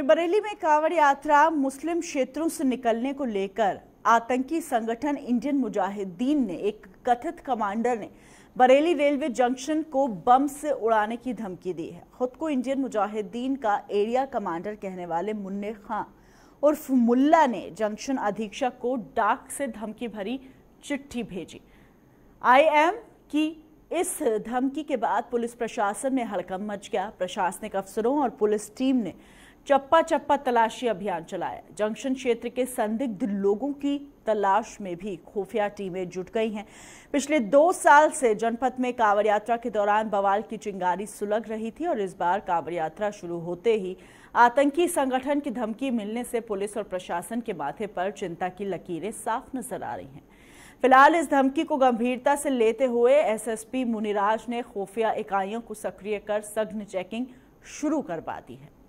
बरेली में कांवड़ यात्रा मुस्लिम क्षेत्रों से निकलने को लेकर आतंकी संगठन इंडियन मुजाहिदीन ने एक कथित कमांडर ने बरेली रेलवे जंक्शन को बम से उड़ाने की धमकी दी है खुद को इंडियन मुजाहिदीन का एरिया कमांडर कहने वाले मुन्ने खां उर्फ मुल्ला ने जंक्शन अधीक्षक को डाक से धमकी भरी चिट्ठी भेजी आई एम की इस धमकी के बाद पुलिस प्रशासन में हड़कम मच गया प्रशासनिक अफसरों और पुलिस टीम ने चप्पा चप्पा तलाशी अभियान चलाया जंक्शन क्षेत्र के संदिग्ध लोगों की तलाश में भी खुफिया टीमें जुट गई हैं पिछले दो साल से जनपद में कांवड़ यात्रा के दौरान बवाल की चिंगारी सुलग रही थी और इस बार कांवड़ यात्रा शुरू होते ही आतंकी संगठन की धमकी मिलने से पुलिस और प्रशासन के माथे पर चिंता की लकीरें साफ नजर आ रही हैं फिलहाल इस धमकी को गंभीरता से लेते हुए एसएसपी मुनिराज ने खुफिया इकाइयों को सक्रिय कर सघन चेकिंग शुरू करवा दी है